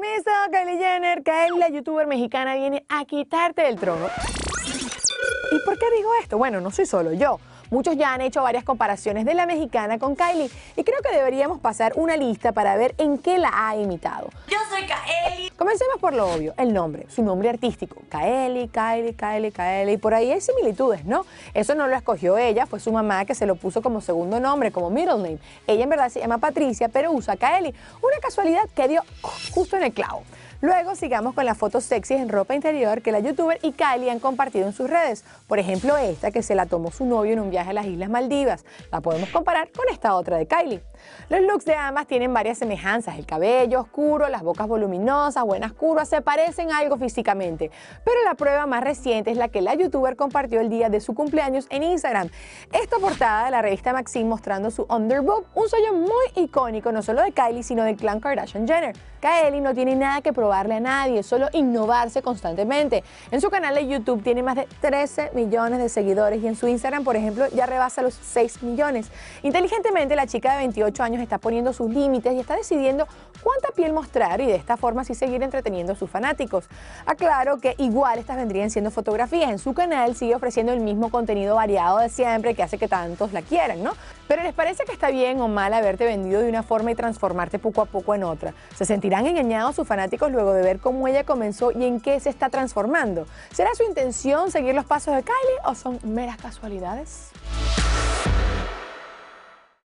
permiso, Kylie Jenner, Kylie, la youtuber mexicana, viene a quitarte del trono. ¿Y por qué digo esto? Bueno, no soy solo yo. Muchos ya han hecho varias comparaciones de la mexicana con Kylie y creo que deberíamos pasar una lista para ver en qué la ha imitado. Yo soy Kylie por lo obvio, el nombre, su nombre artístico, Kaeli, Kaeli, Kaeli, Kaeli, y por ahí hay similitudes, ¿no? Eso no lo escogió ella, fue su mamá que se lo puso como segundo nombre, como middle name. Ella en verdad se llama Patricia, pero usa Kaeli, una casualidad que dio justo en el clavo. Luego sigamos con las fotos sexys en ropa interior que la youtuber y Kylie han compartido en sus redes. Por ejemplo, esta que se la tomó su novio en un viaje a las Islas Maldivas. La podemos comparar con esta otra de Kylie. Los looks de ambas tienen varias semejanzas, el cabello oscuro, las bocas voluminosas, buenas curvas, se parecen algo físicamente, pero la prueba más reciente es la que la youtuber compartió el día de su cumpleaños en Instagram. Esta portada de la revista Maxim mostrando su Underbook, un sello muy icónico no solo de Kylie, sino del clan Kardashian Jenner. Kylie no tiene nada que probarle a nadie, solo innovarse constantemente. En su canal de YouTube tiene más de 13 millones de seguidores y en su Instagram, por ejemplo, ya rebasa los 6 millones. Inteligentemente, la chica de 28 años está poniendo sus límites y está decidiendo cuánta piel mostrar y de esta forma sí seguir entreteniendo a sus fanáticos. Aclaro que igual estas vendrían siendo fotografías. En su canal sigue ofreciendo el mismo contenido variado de siempre que hace que tantos la quieran, ¿no? Pero ¿les parece que está bien o mal haberte vendido de una forma y transformarte poco a poco en otra? ¿Se sentirán engañados sus fanáticos luego de ver cómo ella comenzó y en qué se está transformando? ¿Será su intención seguir los pasos de Kylie o son meras casualidades?